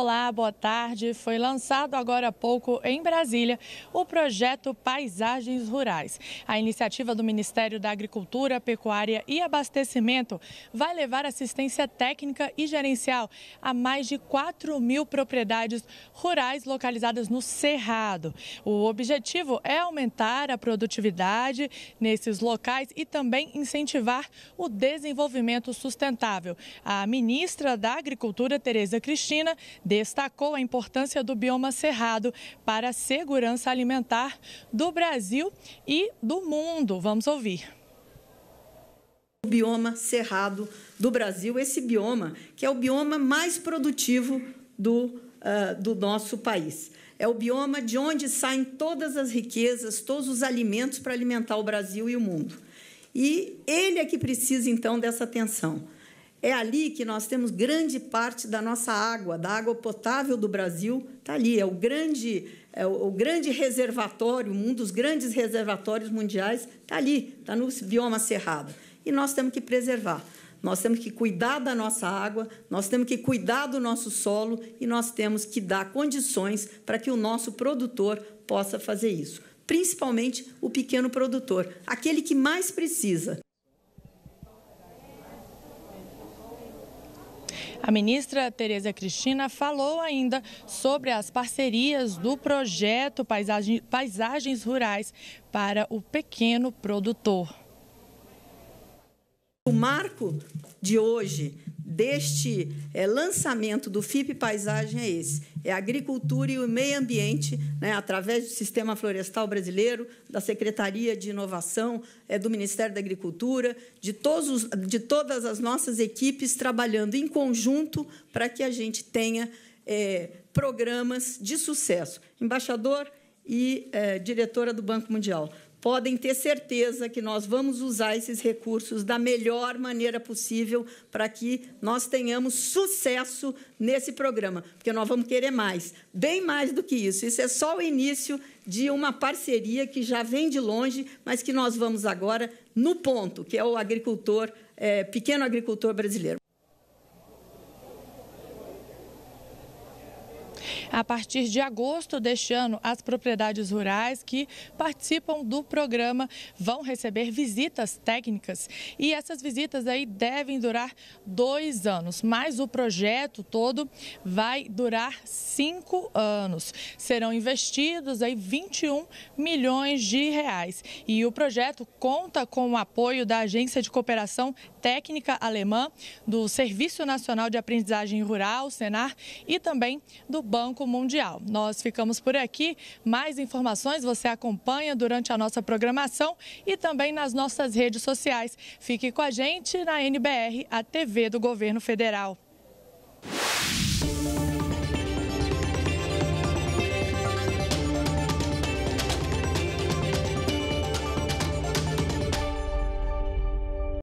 Olá, boa tarde. Foi lançado agora há pouco em Brasília o projeto Paisagens Rurais. A iniciativa do Ministério da Agricultura, Pecuária e Abastecimento vai levar assistência técnica e gerencial a mais de 4 mil propriedades rurais localizadas no Cerrado. O objetivo é aumentar a produtividade nesses locais e também incentivar o desenvolvimento sustentável. A ministra da Agricultura, Tereza Cristina, destacou a importância do bioma cerrado para a segurança alimentar do Brasil e do mundo. Vamos ouvir. O bioma cerrado do Brasil, esse bioma que é o bioma mais produtivo do, uh, do nosso país. É o bioma de onde saem todas as riquezas, todos os alimentos para alimentar o Brasil e o mundo. E ele é que precisa, então, dessa atenção. É ali que nós temos grande parte da nossa água, da água potável do Brasil, está ali. É o grande, é o, grande reservatório, um dos grandes reservatórios mundiais, está ali, está no bioma cerrado. E nós temos que preservar. Nós temos que cuidar da nossa água, nós temos que cuidar do nosso solo e nós temos que dar condições para que o nosso produtor possa fazer isso, principalmente o pequeno produtor, aquele que mais precisa. A ministra Tereza Cristina falou ainda sobre as parcerias do projeto Paisagem, Paisagens Rurais para o pequeno produtor. O marco de hoje deste é, lançamento do FIP Paisagem é esse: é a agricultura e o meio ambiente, né, através do Sistema Florestal Brasileiro, da Secretaria de Inovação, é, do Ministério da Agricultura, de, todos os, de todas as nossas equipes trabalhando em conjunto para que a gente tenha é, programas de sucesso. Embaixador e é, diretora do Banco Mundial podem ter certeza que nós vamos usar esses recursos da melhor maneira possível para que nós tenhamos sucesso nesse programa, porque nós vamos querer mais, bem mais do que isso. Isso é só o início de uma parceria que já vem de longe, mas que nós vamos agora no ponto, que é o agricultor, é, pequeno agricultor brasileiro. A partir de agosto deste ano, as propriedades rurais que participam do programa vão receber visitas técnicas e essas visitas aí devem durar dois anos, mas o projeto todo vai durar cinco anos. Serão investidos aí 21 milhões de reais e o projeto conta com o apoio da Agência de Cooperação Técnica Alemã, do Serviço Nacional de Aprendizagem Rural, Senar, e também do Banco Banco Mundial. Nós ficamos por aqui. Mais informações você acompanha durante a nossa programação e também nas nossas redes sociais. Fique com a gente na NBR, a TV do Governo Federal.